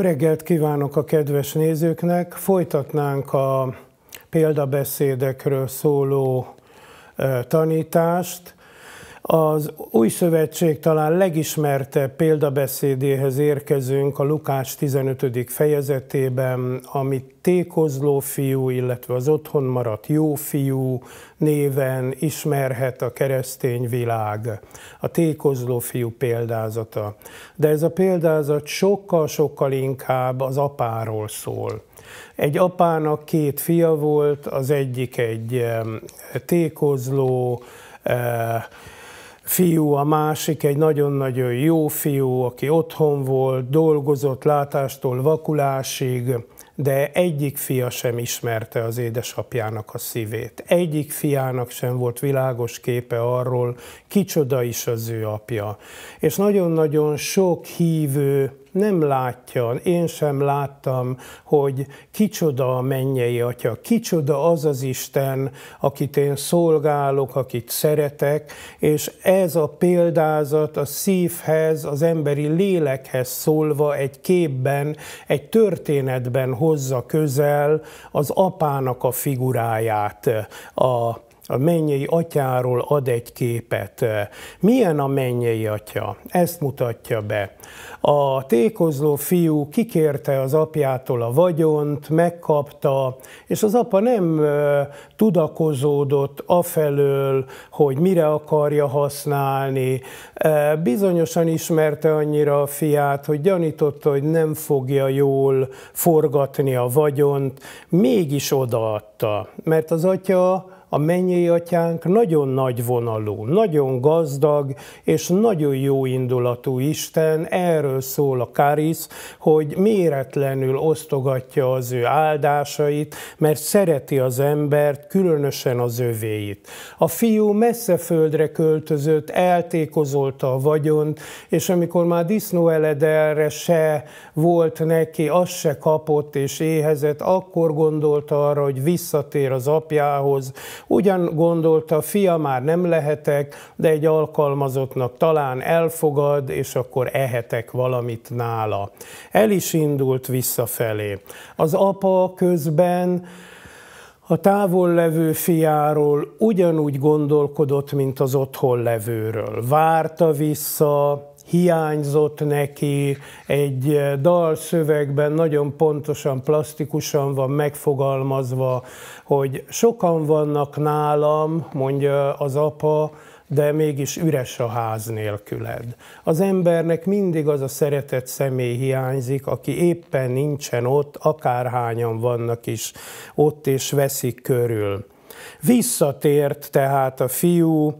Jó reggelt kívánok a kedves nézőknek! Folytatnánk a példabeszédekről szóló eh, tanítást. Az új szövetség talán legismertebb példabeszédéhez érkezünk a Lukács 15. fejezetében, amit tékozló fiú, illetve az otthon maradt jó fiú néven ismerhet a keresztény világ. A tékozló fiú példázata. De ez a példázat sokkal-sokkal inkább az apáról szól. Egy apának két fia volt, az egyik egy tékozló, eh, fiú, a másik egy nagyon-nagyon jó fiú, aki otthon volt, dolgozott látástól vakulásig, de egyik fia sem ismerte az édesapjának a szívét. Egyik fiának sem volt világos képe arról, kicsoda is az ő apja. És nagyon-nagyon sok hívő nem látja, én sem láttam, hogy kicsoda a mennyei atya, kicsoda az az Isten, akit én szolgálok, akit szeretek, és ez a példázat a szívhez, az emberi lélekhez szólva egy képben, egy történetben hozza közel az apának a figuráját a a mennyei atyáról ad egy képet. Milyen a mennyei atya? Ezt mutatja be. A tékozló fiú kikérte az apjától a vagyont, megkapta, és az apa nem tudakozódott afelől, hogy mire akarja használni. Bizonyosan ismerte annyira a fiát, hogy gyanította, hogy nem fogja jól forgatni a vagyont, mégis odaadta, mert az atya a mennyei atyánk nagyon nagy vonalú, nagyon gazdag és nagyon jó indulatú Isten, erről szól a Karisz, hogy méretlenül osztogatja az ő áldásait, mert szereti az embert, különösen az övéit. A fiú messze földre költözött, eltékozolta a vagyont, és amikor már eledelre se volt neki, azt se kapott és éhezett, akkor gondolta arra, hogy visszatér az apjához, Ugyan gondolta, fia már nem lehetek, de egy alkalmazottnak talán elfogad, és akkor ehetek valamit nála. El is indult visszafelé. Az apa közben a távol levő fiáról ugyanúgy gondolkodott, mint az otthon levőről. Várta vissza, hiányzott neki, egy eh, dalszövegben nagyon pontosan, plastikusan van megfogalmazva, hogy sokan vannak nálam, mondja az apa, de mégis üres a ház nélküled. Az embernek mindig az a szeretett személy hiányzik, aki éppen nincsen ott, akárhányan vannak is ott, és veszik körül. Visszatért tehát a fiú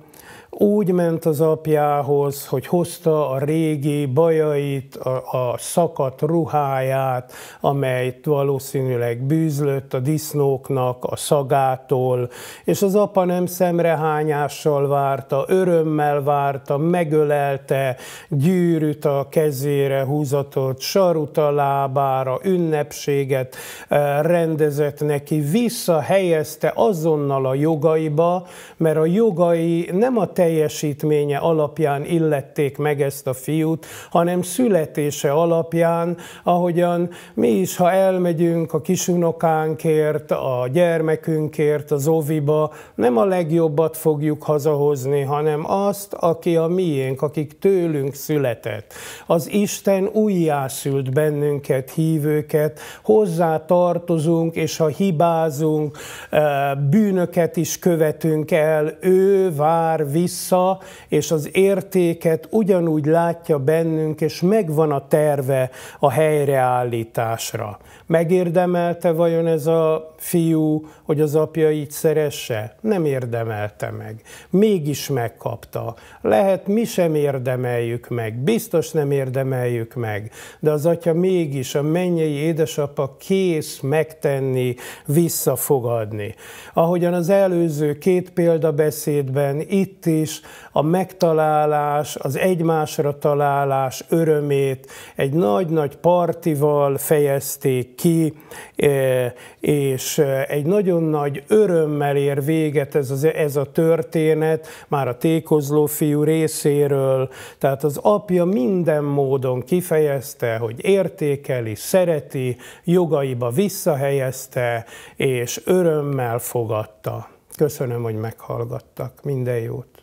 úgy ment az apjához, hogy hozta a régi bajait, a, a szakadt ruháját, amelyet valószínűleg bűzlött a disznóknak, a szagától, és az apa nem szemrehányással várta, örömmel várta, megölelte, gyűrűt a kezére húzatott, sarut a lábára, ünnepséget eh, rendezett neki, visszahelyezte azonnal a jogaiba, mert a jogai nem a te teljesítménye alapján illették meg ezt a fiút, hanem születése alapján, ahogyan mi is, ha elmegyünk a kisunokánkért, a gyermekünkért az oviba, nem a legjobbat fogjuk hazahozni, hanem azt, aki a miénk, akik tőlünk született. Az Isten újjászült bennünket, hívőket, hozzá tartozunk, és ha hibázunk, eh, bűnöket is követünk el, ő vár vissza, vissza, és az értéket ugyanúgy látja bennünk, és megvan a terve a helyreállításra. Megérdemelte vajon ez a fiú, hogy az apja így szeresse? Nem érdemelte meg. Mégis megkapta. Lehet mi sem érdemeljük meg, biztos nem érdemeljük meg, de az atya mégis, a mennyei édesapa kész megtenni, visszafogadni. Ahogyan az előző két példabeszédben itt is is a megtalálás, az egymásra találás örömét egy nagy-nagy partival fejezték ki, eh, és eh, egy nagyon nagy örömmel ér véget ez, az, ez a történet, már a tékozló fiú részéről, tehát az apja minden módon kifejezte, hogy értékeli, szereti, jogaiba visszahelyezte, és örömmel fogadta. Köszönöm, hogy meghallgattak. Minden jót!